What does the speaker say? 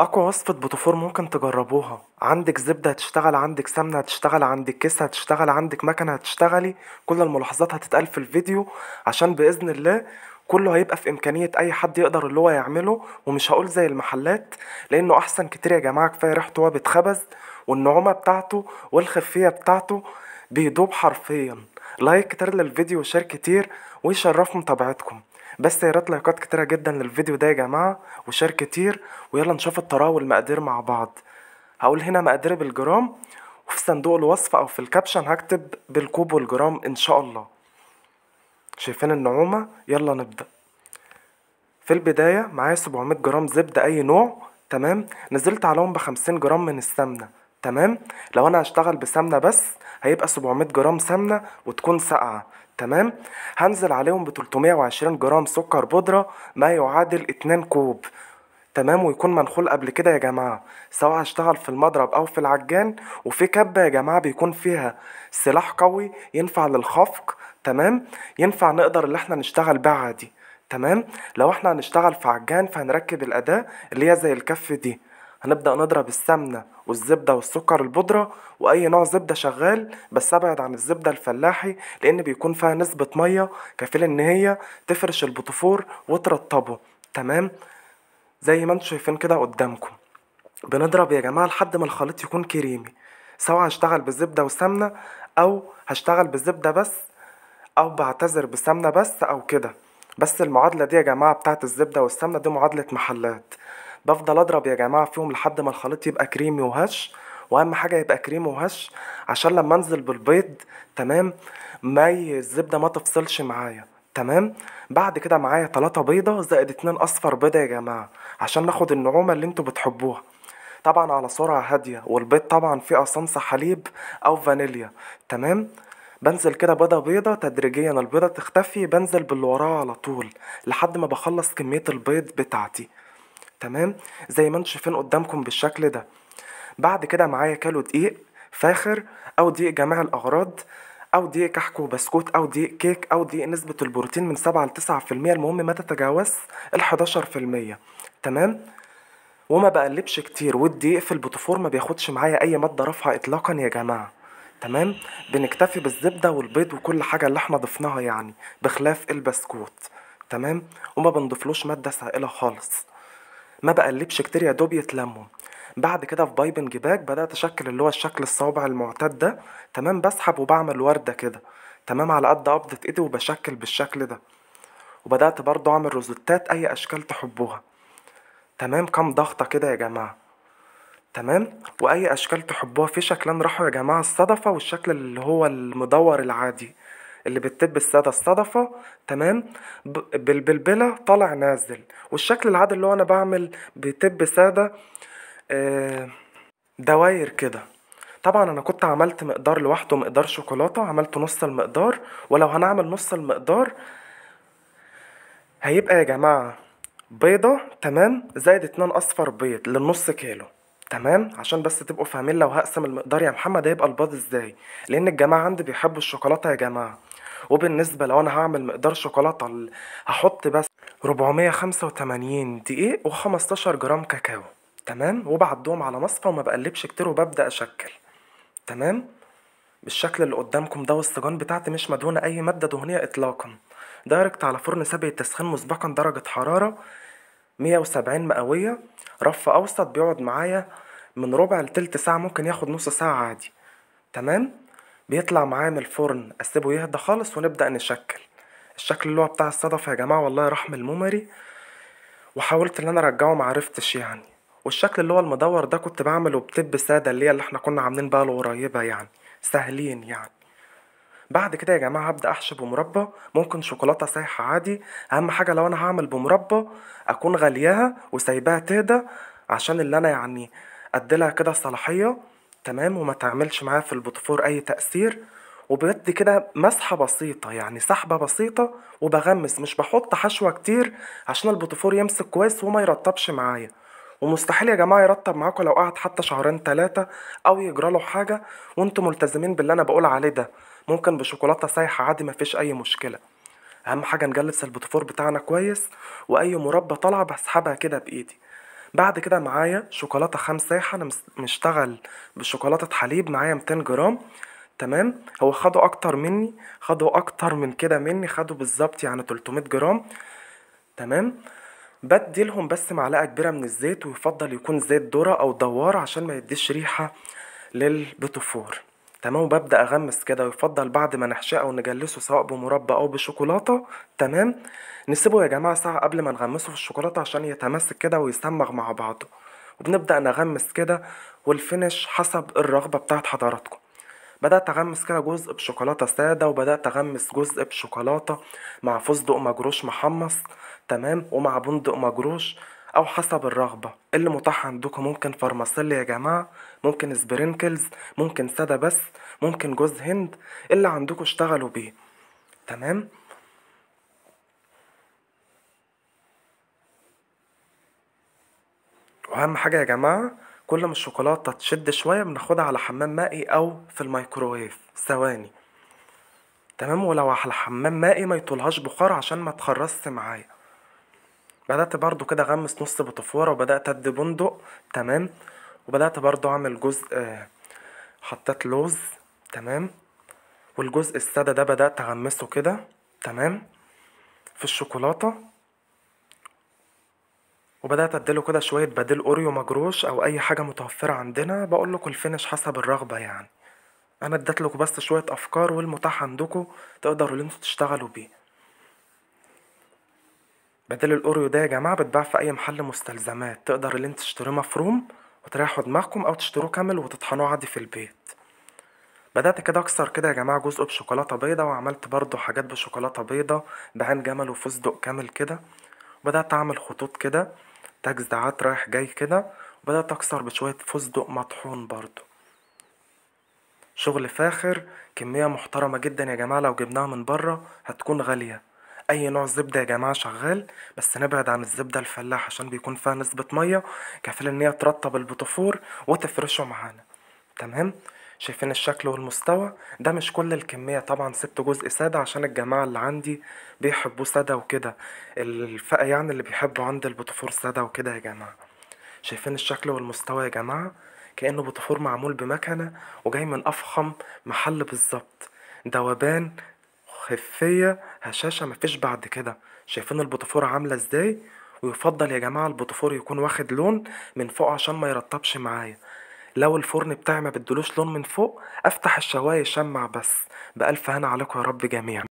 اقوى وصفة بوتفور ممكن تجربوها عندك زبدة هتشتغل عندك سمنة هتشتغل عندك كيس هتشتغل عندك مكنة هتشتغلي كل الملاحظات هتتقال في الفيديو عشان بإذن الله كله هيبقى في إمكانية أي حد يقدر اللي هو يعمله ومش هقول زي المحلات لأنه أحسن كتير يا جماعة كفاية ريحته هو بيتخبز والنعومة بتاعته والخفية بتاعته بيدوب حرفيا لايك كتير للفيديو وشير كتير ويشرف متابعتكم بس يا ريت لايكات كتيرة جدا للفيديو ده يا جماعة وشير كتير ويلا نشوف التراول والمقادير مع بعض هقول هنا مقاديري بالجرام وفي صندوق الوصف او في الكابشن هكتب بالكوب والجرام ان شاء الله شايفين النعومة يلا نبدأ في البداية معايا 700 جرام زبدة أي نوع تمام نزلت عليهم بخمسين جرام من السمنة تمام لو أنا هشتغل بسمنة بس هيبقى 700 جرام سمنة وتكون ساقعة تمام هنزل عليهم ب 320 جرام سكر بودرة ما يعادل 2 كوب تمام ويكون منخول قبل كده يا جماعة سواء هشتغل في المضرب أو في العجان وفي كبة يا جماعة بيكون فيها سلاح قوي ينفع للخفق تمام ينفع نقدر اللي احنا نشتغل بيه عادي تمام لو احنا هنشتغل في عجان فهنركب الأداة اللي هي زي الكف دي هنبدأ نضرب السمنة والزبدة والسكر البودرة وأي نوع زبدة شغال بس أبعد عن الزبدة الفلاحي لأن بيكون فيها نسبة مية كفيلة إن هي تفرش البوتفور وترطبه تمام زي ما انتوا شايفين كده قدامكم بنضرب يا جماعة لحد ما الخليط يكون كريمي سواء هشتغل بالزبدة وسمنة أو هشتغل بالزبدة بس أو بعتذر بسمنة بس أو كده بس المعادلة دي يا جماعة بتاعت الزبدة والسمنة دي معادلة محلات بفضل اضرب يا جماعه فيهم لحد ما الخليط يبقى كريمي وهش واهم حاجه يبقى كريمي وهش عشان لما انزل بالبيض تمام ما الزبده ما تفصلش معايا تمام بعد كده معايا تلاتة بيضه زائد اتنين اصفر بيضه يا جماعه عشان ناخد النعومه اللي انتوا بتحبوها طبعا على سرعه هاديه والبيض طبعا فيه اصنص حليب او فانيليا تمام بنزل كده بيضة بيضة تدريجيا البيضة تختفي بنزل باللي وراها على طول لحد ما بخلص كمية البيض بتاعتي تمام زي ما انتوا شايفين قدامكم بالشكل ده بعد كده معايا كيلو دقيق فاخر او دقيق جميع الاغراض او دقيق كحك وبسكوت او دقيق كيك او دقيق نسبة البروتين من سبعة لتسعة في المية المهم ما تتجاوز الحداشر في المية تمام وما بقلبش كتير والدقيق في البوتفور ما بياخدش معايا اي مادة رفعة اطلاقا يا جماعة تمام بنكتفي بالزبدة والبيض وكل حاجة اللي احنا ضفناها يعني بخلاف البسكوت تمام وما بنضفلوش مادة سائلة خالص ما بقلبش كتير يا دوب يتلموا بعد كده في بايبن جباك بدأت أشكل اللي هو الشكل الصوابع المعتاد ده تمام بسحب وبعمل وردة كده تمام على قد قبضة ايدي وبشكل بالشكل ده وبدأت برضو أعمل روزتات أي أشكال تحبوها تمام كام ضغطة كده يا جماعة تمام وأي أشكال تحبوها في شكلان راحوا يا جماعة الصدفة والشكل اللي هو المدور العادي اللي بتتب السادة الصدفة تمام بالبلبلة طالع نازل والشكل العادي اللي هو أنا بعمل بتب سادة آه، دواير كده طبعا انا كنت عملت مقدار لوحده مقدار شوكولاته عملت نص المقدار ولو هنعمل نص المقدار هيبقى يا جماعه بيضه تمام زائد اتنين اصفر بيض للنص كيلو تمام عشان بس تبقوا فاهمين لو هقسم المقدار يا يعني محمد هيبقى البيض ازاي لان الجماعه عندي بيحبوا الشوكولاته يا جماعه وبالنسبه لو انا هعمل مقدار شوكولاته هحط بس 485 دقيق و15 جرام كاكاو تمام وبعدهم على مصفى وما بقلبش كتير وببدا اشكل تمام بالشكل اللي قدامكم ده والصاجان بتاعتي مش مدهونه اي ماده دهنيه اطلاقا دايركت على فرن سابق التسخين مسبقا درجه حراره 170 مئويه رف اوسط بيقعد معايا من ربع لتلت ساعه ممكن ياخد نص ساعه عادي تمام بيطلع معاه من الفرن اسيبه يهدى خالص ونبدا نشكل الشكل اللي هو بتاع الصدف يا جماعه والله رحم الممري وحاولت ان انا ارجعه معرفتش يعني والشكل اللي هو المدور ده كنت بعمله بتب ساده اللي هي اللي احنا كنا عاملين بقى القريبه يعني سهلين يعني بعد كده يا جماعه هبدا احشي بمربى ممكن شوكولاته سايحه عادي اهم حاجه لو انا هعمل بمربى اكون غالياها وسايباها تهدى عشان اللي انا يعني اديلها كده صلاحيه تمام وما تعملش معاه في البوتفور اي تأثير وبدي كده مسحة بسيطة يعني سحبة بسيطة وبغمس مش بحط حشوة كتير عشان البوتفور يمسك كويس وما يرطبش معايا ومستحيل يا جماعة يرطب معاكم لو قعد حتى شهرين تلاتة أو يجراله حاجة وانتم ملتزمين باللي أنا بقول عليه ده ممكن بشوكولاتة سايحة عادي مفيش أي مشكلة أهم حاجة نجلس البوتفور بتاعنا كويس وأي مربى طالعة بسحبها كده بإيدي بعد كده معايا شوكولاته خمساح انا مشتغل بشوكولاته حليب معايا 200 جرام تمام هو خدوا اكتر مني خدوا اكتر من كده مني خدوا بالظبط يعني 300 جرام تمام بديلهم بس معلقه كبيره من الزيت ويفضل يكون زيت ذره او دوار عشان ما يديش ريحه للبتوفور تمام وببدأ أغمس كده ويفضل بعد ما نحشقه ونجلسه سواء بمربى أو بشوكولاتة تمام نسيبه يا جماعة ساعة قبل ما نغمسه في الشوكولاتة عشان يتماسك كده ويسمغ مع بعضه وبنبدأ نغمس كده والفينش حسب الرغبة بتاعت حضراتكم بدأت أغمس كده جزء بشوكولاتة سادة وبدأت أغمس جزء بشوكولاتة مع فستق مجروش محمص تمام ومع بندق مجروش او حسب الرغبه اللي متاح عندكم ممكن فرماسيل يا جماعه ممكن سبرينكلز ممكن ساده بس ممكن جوز هند اللي عندكم اشتغلوا بيه تمام واهم حاجه يا جماعه كل ما الشوكولاته تشد شويه بناخدها على حمام مائي او في الميكروويف ثواني تمام ولو على حمام مائي ما يطولهاش بخار عشان ما تخرصش معايا بدأت برضو كده أغمس نص بوتفورة وبدأت أدي بندق تمام وبدأت برضو أعمل جزء آه، حطيت لوز تمام والجزء السادة ده بدأت أغمسه كده تمام في الشوكولاتة وبدأت أديله كده شوية بديل أوريو مجروش أو أي حاجة متوفرة عندنا بقولكوا الفينش حسب الرغبة يعني أنا اديتلكوا بس شوية أفكار والمتاح عندكوا تقدروا اللي انتوا تشتغلوا بيه بدل الاوريو ده يا جماعه بتباع في اي محل مستلزمات تقدر اللي انت تشتريه مفروم وتريحوا دماغكم او تشتروه كامل وتطحنوه عادي في البيت بدأت كده أكسر كده يا جماعة جزء بشوكولاتة بيضة وعملت برضو حاجات بشوكولاتة بيضة بعين جمل وفستق كامل كده وبدأت أعمل خطوط كده تاج دعات رايح جاي كده وبدأت أكسر بشوية فستق مطحون برضو شغل فاخر كمية محترمة جدا يا جماعة لو جبناها من بره هتكون غالية اي نوع زبده يا جماعه شغال بس نبعد عن الزبده الفلاح عشان بيكون فيها نسبه ميه كفيله ان هي ترطب البوتافور وتفرشه معانا تمام شايفين الشكل والمستوى ده مش كل الكمية طبعا سبت جزء سادة عشان الجماعة اللي عندي بيحبوه سادة وكده الفئة يعني اللي بيحبوا عند البوتافور سادة وكده يا جماعة شايفين الشكل والمستوى يا جماعة كأنه بوتافور معمول بمكنة وجاي من أفخم محل بالظبط دوبان خفية هشاشة مفيش بعد كده شايفين البوتفور عاملة ازاي ويفضل يا جماعة البوتفور يكون واخد لون من فوق عشان ما يرطبش معايا لو الفرن بتاعي ما بدلوش لون من فوق افتح الشواية شمع بس بألف هنا عليكم يا رب جميعا